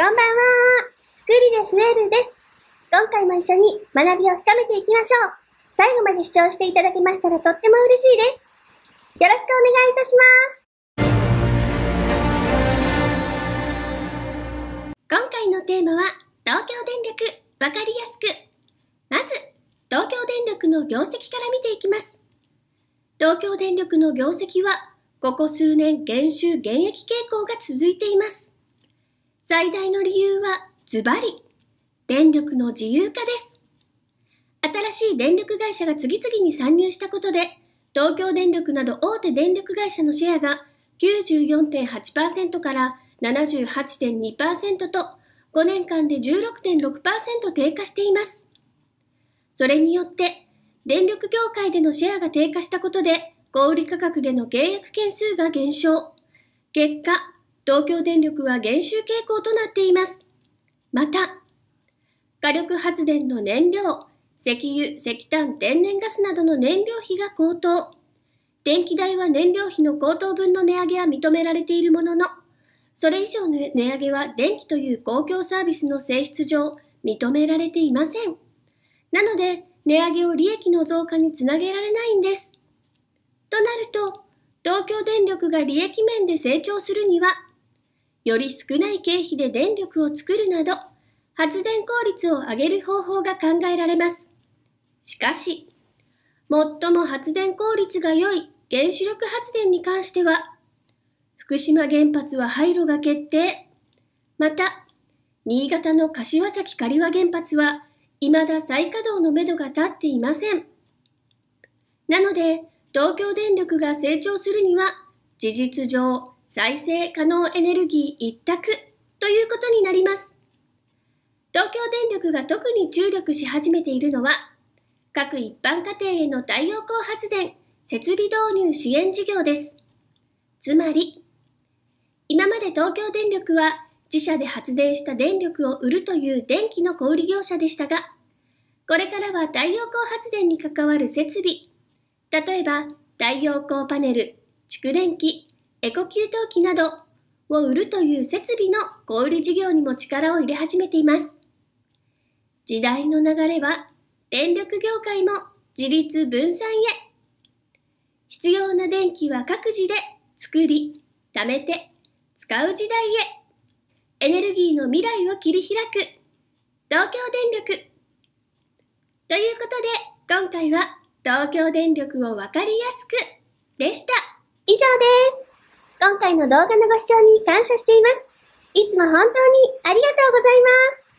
こんばんは。グリです。今回も一緒に学びを深めていきましょう。最後まで視聴していただけましたらとっても嬉しいです。よろしくお願いいたします。今回のテーマは、東京電力、わかりやすく。まず、東京電力の業績から見ていきます。東京電力の業績は、ここ数年減収減益傾向が続いています。最大の理由はズバリ電力の自由化です新しい電力会社が次々に参入したことで東京電力など大手電力会社のシェアが94.8%から78.2%と5年間で16.6%低下していますそれによって電力業界でのシェアが低下したことで小売価格での契約件数が減少結果東京電力は減収傾向となっています。また、火力発電の燃料、石油、石炭、天然ガスなどの燃料費が高騰。電気代は燃料費の高騰分の値上げは認められているものの、それ以上の値上げは電気という公共サービスの性質上認められていません。なので、値上げを利益の増加につなげられないんです。となると、東京電力が利益面で成長するには、より少ない経費で電力を作るなど、発電効率を上げる方法が考えられます。しかし、最も発電効率が良い原子力発電に関しては、福島原発は廃炉が決定。また、新潟の柏崎刈羽原発は、未だ再稼働のめどが立っていません。なので、東京電力が成長するには、事実上、再生可能エネルギー一択ということになります。東京電力が特に注力し始めているのは、各一般家庭への太陽光発電設備導入支援事業です。つまり、今まで東京電力は自社で発電した電力を売るという電気の小売業者でしたが、これからは太陽光発電に関わる設備、例えば太陽光パネル、蓄電機、エコ給湯器などを売るという設備の小売事業にも力を入れ始めています。時代の流れは電力業界も自立分散へ。必要な電気は各自で作り、貯めて、使う時代へ。エネルギーの未来を切り開く、東京電力。ということで、今回は東京電力をわかりやすくでした。以上です。今回の動画のご視聴に感謝しています。いつも本当にありがとうございます。